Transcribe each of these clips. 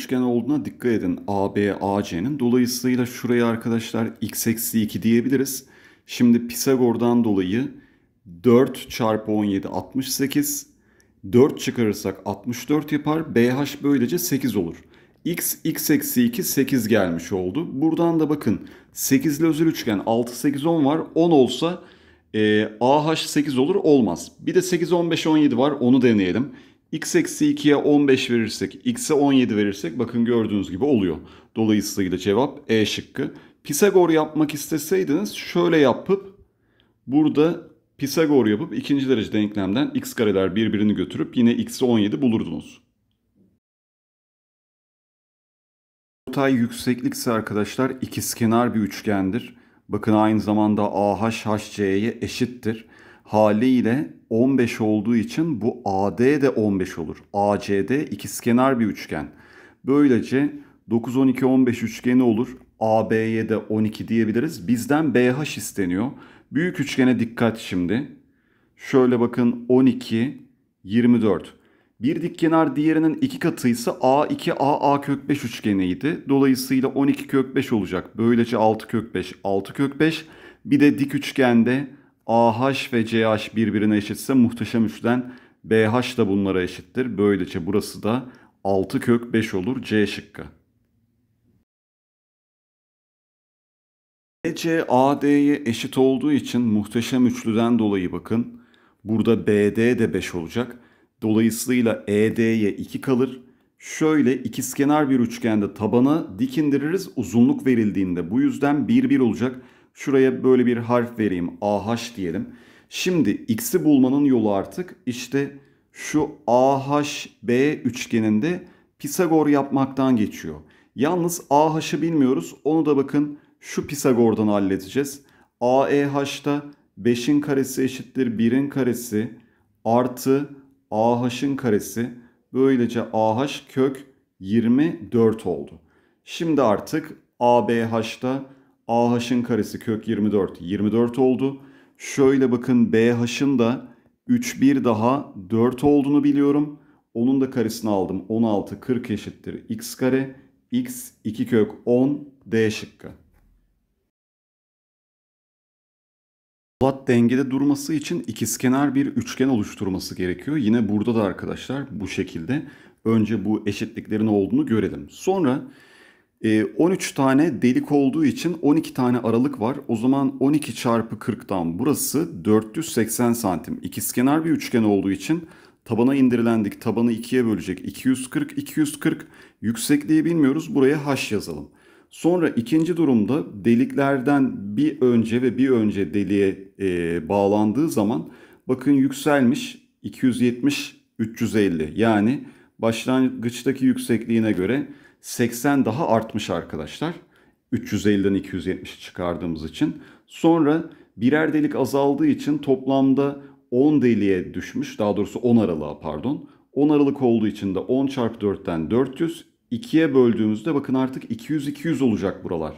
üçgen olduğuna dikkat edin. AB, AC'nin. Dolayısıyla şuraya arkadaşlar x eksi 2 diyebiliriz. Şimdi Pisagor'dan dolayı 4 çarpı 17 68. 4 çıkarırsak 64 yapar. BH böylece 8 olur. X, x eksi 2 8 gelmiş oldu. Buradan da bakın 8 ile özel üçgen 6, 8, 10 var. 10 olsa e, AH 8 olur olmaz. Bir de 8, 15, 17 var onu deneyelim x eksi 2'ye 15 verirsek, x'e 17 verirsek bakın gördüğünüz gibi oluyor. Dolayısıyla cevap E şıkkı. Pisagor yapmak isteseydiniz şöyle yapıp burada Pisagor yapıp ikinci derece denklemden x kareler birbirini götürüp yine x'i 17 bulurdunuz. Ortay yükseklikse arkadaşlar ikizkenar bir üçgendir. Bakın aynı zamanda AH HC'ye eşittir haliyle 15 olduğu için bu AD de 15 olur. ACD ikizkenar bir üçgen. Böylece 9 12 15 üçgeni olur. AB'ye de 12 diyebiliriz. Bizden BH isteniyor. Büyük üçgene dikkat şimdi. Şöyle bakın 12 24. Bir dikkenar diğerinin iki katıysa A2 a a kök 5 üçgeniydi. Dolayısıyla 12 kök 5 olacak. Böylece 6 kök 5 6 kök 5. Bir de dik üçgende AH ve CH birbirine eşitse muhteşem üçgen BH da bunlara eşittir. Böylece burası da 6 kök 5 olur C şıkkı. BC e AD'ye eşit olduğu için muhteşem üçlüden dolayı bakın. Burada BD de 5 olacak. Dolayısıyla ED'ye 2 kalır. Şöyle ikizkenar bir üçgende tabanı dik indiririz uzunluk verildiğinde. Bu yüzden 1 1 olacak. Şuraya böyle bir harf vereyim. AH diyelim. Şimdi x'i bulmanın yolu artık işte şu AHB üçgeninde Pisagor yapmaktan geçiyor. Yalnız AH'ı bilmiyoruz. Onu da bakın şu Pisagor'dan halledeceğiz. AEH'da 5'in karesi eşittir 1'in karesi artı AH'ın karesi. Böylece AH kök 24 oldu. Şimdi artık ABH'da AH'ın karesi kök 24 24 oldu. Şöyle bakın BH'ın da 3 1 daha 4 olduğunu biliyorum. Onun da karesini aldım. 16 40 eşittir x kare. x 2 kök 10 d şıkkı. Lat dengede durması için ikizkenar bir üçgen oluşturması gerekiyor. Yine burada da arkadaşlar bu şekilde önce bu eşitliklerin olduğunu görelim. Sonra 13 ee, tane delik olduğu için 12 tane aralık var. O zaman 12 çarpı 40'tan burası 480 santim. İkizkenar bir üçgen olduğu için tabana indirilendik. Tabanı 2'ye bölecek. 240, 240 yüksekliği bilmiyoruz. Buraya h yazalım. Sonra ikinci durumda deliklerden bir önce ve bir önce deliğe e, bağlandığı zaman bakın yükselmiş 270, 350 yani başlangıçtaki yüksekliğine göre 80 daha artmış arkadaşlar. 350'den 270 çıkardığımız için. Sonra birer delik azaldığı için toplamda 10 deliğe düşmüş. Daha doğrusu 10 aralığa pardon. 10 aralık olduğu için de 10 çarpı 4'ten 400. 2'ye böldüğümüzde bakın artık 200-200 olacak buralar.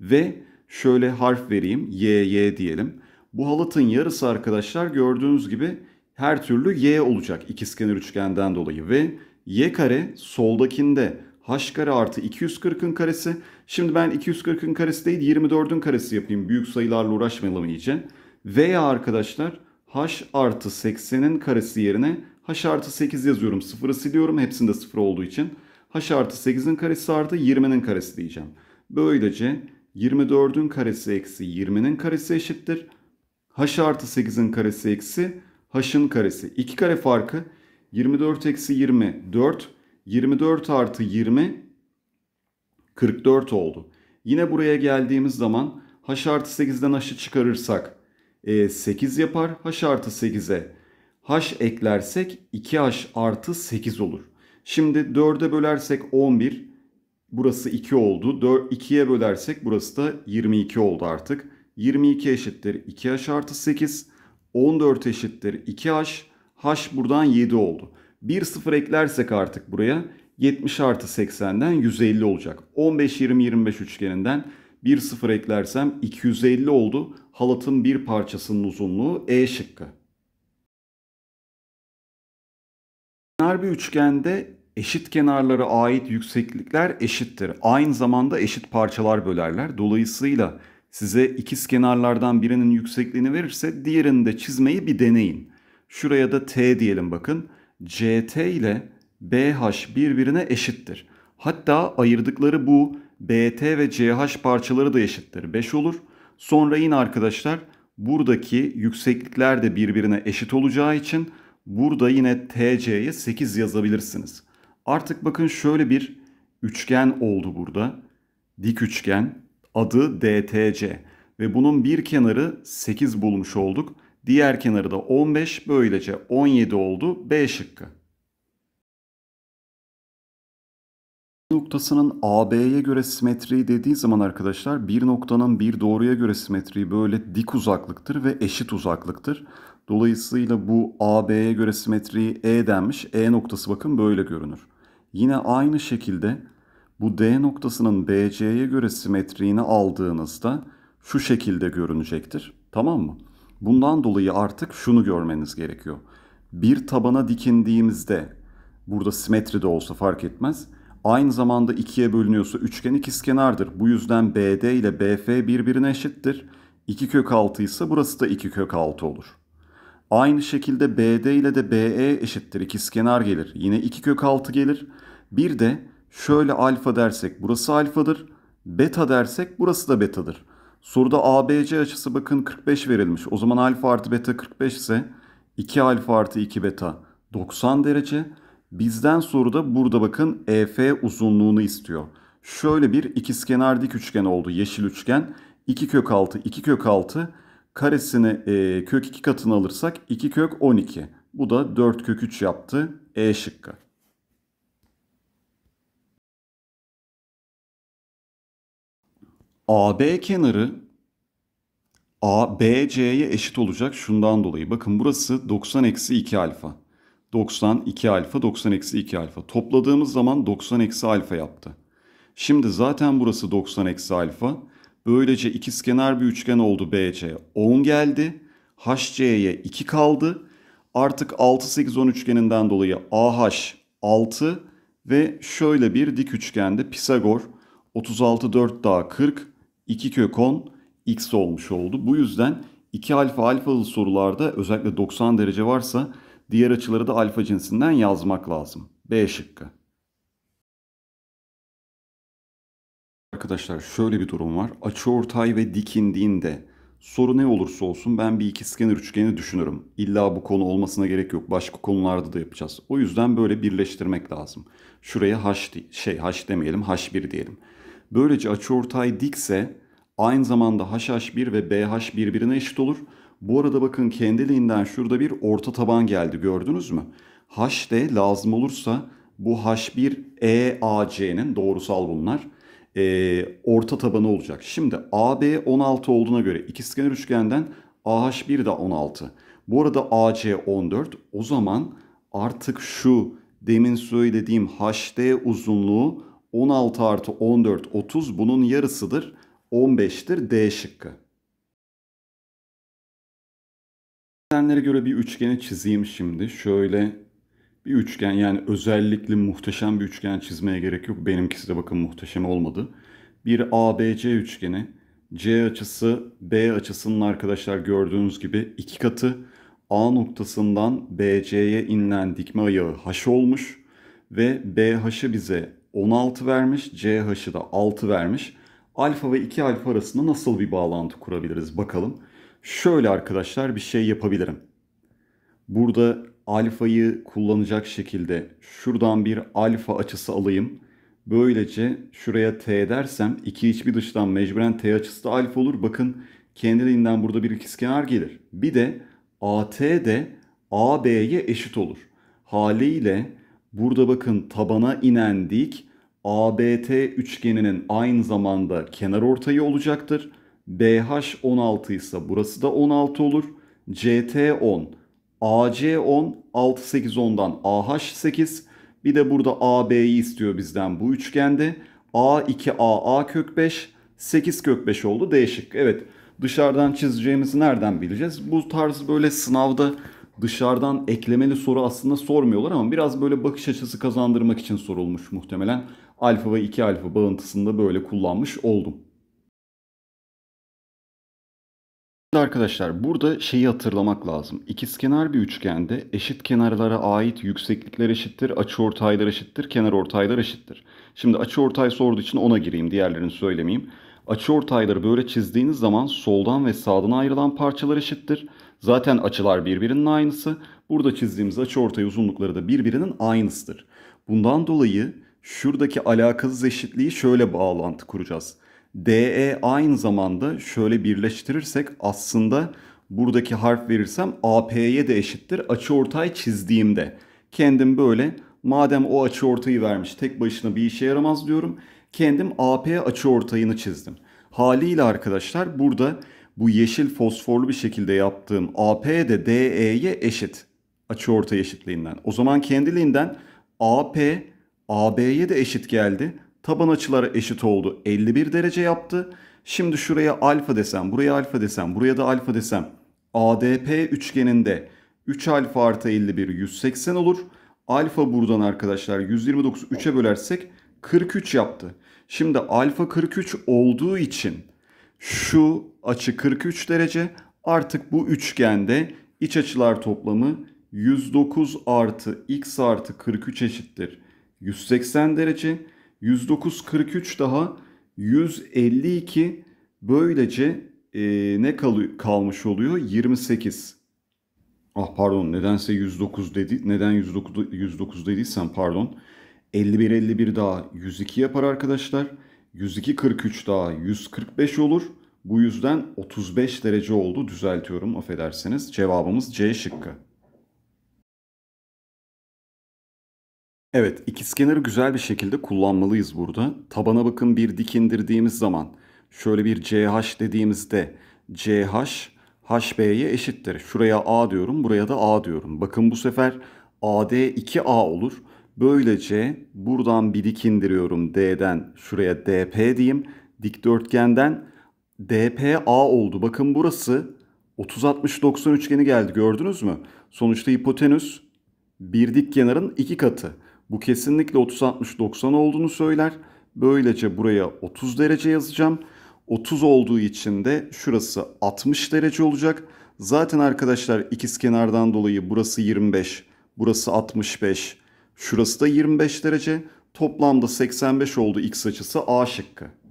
Ve şöyle harf vereyim. Y, Y diyelim. Bu halatın yarısı arkadaşlar gördüğünüz gibi her türlü y olacak ikizkenar üçgenden dolayı ve y kare soldakinde h kare artı 240'ın karesi. Şimdi ben 240'ın karesi değil 24'ün karesi yapayım. Büyük sayılarla uğraşmayalım iyice. Veya arkadaşlar h artı 80'in karesi yerine h artı 8 yazıyorum. Sıfırı siliyorum hepsinde sıfır olduğu için. h artı 8'in karesi artı 20'nin karesi diyeceğim. Böylece 24'ün karesi eksi 20'nin karesi eşittir. h artı 8'in karesi eksi h'ın karesi. 2 kare farkı 24 eksi 20 4 24 artı 20 44 oldu. Yine buraya geldiğimiz zaman h artı 8'den h'ı çıkarırsak 8 e, yapar. h artı 8'e h eklersek 2h artı 8 olur. Şimdi 4'e bölersek 11 burası 2 oldu. 2'ye bölersek burası da 22 oldu artık. 22 eşittir 2h artı 8. 14 eşittir 2h. h buradan 7 oldu. 1-0 eklersek artık buraya 70 artı 80'den 150 olacak. 15-20-25 üçgeninden 1-0 eklersem 250 oldu. Halatın bir parçasının uzunluğu E şıkkı. Kenar bir üçgende eşit kenarlara ait yükseklikler eşittir. Aynı zamanda eşit parçalar bölerler. Dolayısıyla size ikiz kenarlardan birinin yüksekliğini verirse diğerini de çizmeyi bir deneyin. Şuraya da T diyelim bakın. CT ile BH birbirine eşittir. Hatta ayırdıkları bu BT ve CH parçaları da eşittir. 5 olur. Sonra yine arkadaşlar buradaki yükseklikler de birbirine eşit olacağı için burada yine TC'ye 8 yazabilirsiniz. Artık bakın şöyle bir üçgen oldu burada. Dik üçgen adı DTC ve bunun bir kenarı 8 bulmuş olduk. Diğer kenarı da 15 böylece 17 oldu B şıkkı. noktasının AB'ye göre simetriği dediği zaman arkadaşlar bir noktanın bir doğruya göre simetriği böyle dik uzaklıktır ve eşit uzaklıktır. Dolayısıyla bu AB'ye göre simetriği E denmiş. E noktası bakın böyle görünür. Yine aynı şekilde bu D noktasının BC'ye göre simetriğini aldığınızda şu şekilde görünecektir. Tamam mı? Bundan dolayı artık şunu görmeniz gerekiyor. Bir tabana dikindiğimizde burada simetri de olsa fark etmez. Aynı zamanda ikiye bölünüyorsa üçgen ikizkenardır. Bu yüzden BD ile BF birbirine eşittir. 2 kök 6 ise burası da 2 kök 6 olur. Aynı şekilde BD ile de BE eşittir. İkizkenar gelir. Yine 2 kök 6 gelir. Bir de şöyle alfa dersek burası alfadır. Beta dersek burası da betadır. Soruda ABC açısı bakın 45 verilmiş. O zaman alfa artı beta 45 ise 2 alfa artı 2 beta 90 derece. Bizden soruda burada bakın EF uzunluğunu istiyor. Şöyle bir ikizkenar dik üçgen oldu. Yeşil üçgen. 2 kök 6, 2 kök 6 karesini e, kök 2 katını alırsak 2 kök 12. Bu da 4 kök 3 yaptı. E şıkkı. AB kenarı ABC'ye eşit olacak şundan dolayı. Bakın burası 90 eksi 2 alfa. 90 2 alfa 90 eksi 2 alfa. Topladığımız zaman 90 eksi alfa yaptı. Şimdi zaten burası 90 eksi alfa. Böylece ikizkenar bir üçgen oldu BC. 10 geldi. HC'ye 2 kaldı. Artık 6 8 10 üçgeninden dolayı AH 6 ve şöyle bir dik üçgende Pisagor 36 4 daha 40 2 kök 10 x olmuş oldu. Bu yüzden 2 alfa alfalı sorularda özellikle 90 derece varsa diğer açıları da alfa cinsinden yazmak lazım. B şıkkı. Arkadaşlar şöyle bir durum var. Açı ortay ve dik indiğinde soru ne olursa olsun ben bir ikizkenar üçgeni düşünürüm. İlla bu konu olmasına gerek yok. Başka konularda da yapacağız. O yüzden böyle birleştirmek lazım. Şuraya h şey h demeyelim, h1 diyelim. Böylece açıortay dikse aynı zamanda HH1 ve BH birbirine eşit olur. Bu arada bakın kendiliğinden şurada bir orta taban geldi gördünüz mü? H de lazım olursa bu H1EAC'nin doğrusal bunlar e, orta tabanı olacak. Şimdi AB 16 olduğuna göre ikizkenar üçgenden AH1 de 16. Bu arada AC 14. O zaman artık şu demin söylediğim HD uzunluğu 16 artı 14 30 bunun yarısıdır 15'tir D şıkkı. Üçgenlere göre bir üçgeni çizeyim şimdi. Şöyle bir üçgen yani özellikle muhteşem bir üçgen çizmeye gerek yok. Benimkisi de bakın muhteşem olmadı. Bir ABC üçgeni. C açısı B açısının arkadaşlar gördüğünüz gibi iki katı. A noktasından BC'ye inilen dikme ayağı H olmuş ve BH'ı bize 16 vermiş, CH'ı da 6 vermiş. Alfa ve 2 alfa arasında nasıl bir bağlantı kurabiliriz bakalım. Şöyle arkadaşlar bir şey yapabilirim. Burada alfayı kullanacak şekilde şuradan bir alfa açısı alayım. Böylece şuraya t dersem 2 hiçbir dıştan mecburen t açısı da alfa olur. Bakın kendiliğinden burada bir ikizkenar gelir. Bir de at de ab'ye eşit olur. Haliyle burada bakın tabana inen dik ABT üçgeninin aynı zamanda kenar ortayı olacaktır. BH 16 ise burası da 16 olur. CT 10, AC 10, 6 8 10'dan AH 8. Bir de burada AB'yi istiyor bizden bu üçgende. A2 a A kök 5, 8 kök 5 oldu değişik. Evet dışarıdan çizeceğimizi nereden bileceğiz? Bu tarz böyle sınavda dışarıdan eklemeli soru aslında sormuyorlar ama biraz böyle bakış açısı kazandırmak için sorulmuş muhtemelen alfa ve 2 alfa bağıntısında böyle kullanmış oldum. Arkadaşlar burada şeyi hatırlamak lazım. İkizkenar bir üçgende eşit kenarlara ait yükseklikler eşittir, açıortaylar eşittir, kenar ortaylar eşittir. Şimdi açıortay sorduğu için ona gireyim, diğerlerini söylemeyeyim. Açıortayları böyle çizdiğiniz zaman soldan ve sağdan ayrılan parçalar eşittir. Zaten açılar birbirinin aynısı. Burada çizdiğimiz açıortay uzunlukları da birbirinin aynısıdır. Bundan dolayı şuradaki alakasız eşitliği şöyle bağlantı kuracağız. DE aynı zamanda şöyle birleştirirsek aslında buradaki harf verirsem AP'ye de eşittir açıortay çizdiğimde. Kendim böyle madem o açıortayı vermiş tek başına bir işe yaramaz diyorum. Kendim AP açıortayını çizdim. Haliyle arkadaşlar burada bu yeşil fosforlu bir şekilde yaptığım AP de DE'ye eşit. Açıortay eşitliğinden. O zaman kendiliğinden AP AB'ye de eşit geldi. Taban açıları eşit oldu. 51 derece yaptı. Şimdi şuraya alfa desem, buraya alfa desem, buraya da alfa desem. ADP üçgeninde 3 alfa artı 51 180 olur. Alfa buradan arkadaşlar 129'u 3'e bölersek 43 yaptı. Şimdi alfa 43 olduğu için şu açı 43 derece artık bu üçgende iç açılar toplamı 109 artı x artı 43 eşittir. 180 derece, 109 43 daha 152 böylece e, ne kal kalmış oluyor? 28. Ah pardon nedense 109 dedi. Neden 109, 109 dediysem pardon. 51 51 daha 102 yapar arkadaşlar. 102 43 daha 145 olur. Bu yüzden 35 derece oldu düzeltiyorum affedersiniz. Cevabımız C şıkkı. Evet, iki ikizkenarı güzel bir şekilde kullanmalıyız burada. Tabana bakın bir dik indirdiğimiz zaman şöyle bir CH dediğimizde CH HB'ye eşittir. Şuraya A diyorum, buraya da A diyorum. Bakın bu sefer AD 2A olur. Böylece buradan bir dik indiriyorum D'den şuraya DP diyeyim. Dikdörtgenden DPA oldu. Bakın burası 30-60-90 üçgeni geldi gördünüz mü? Sonuçta hipotenüs bir dik kenarın iki katı. Bu kesinlikle 30-60-90 olduğunu söyler. Böylece buraya 30 derece yazacağım. 30 olduğu için de şurası 60 derece olacak. Zaten arkadaşlar ikiz kenardan dolayı burası 25, burası 65, şurası da 25 derece. Toplamda 85 oldu x açısı A şıkkı.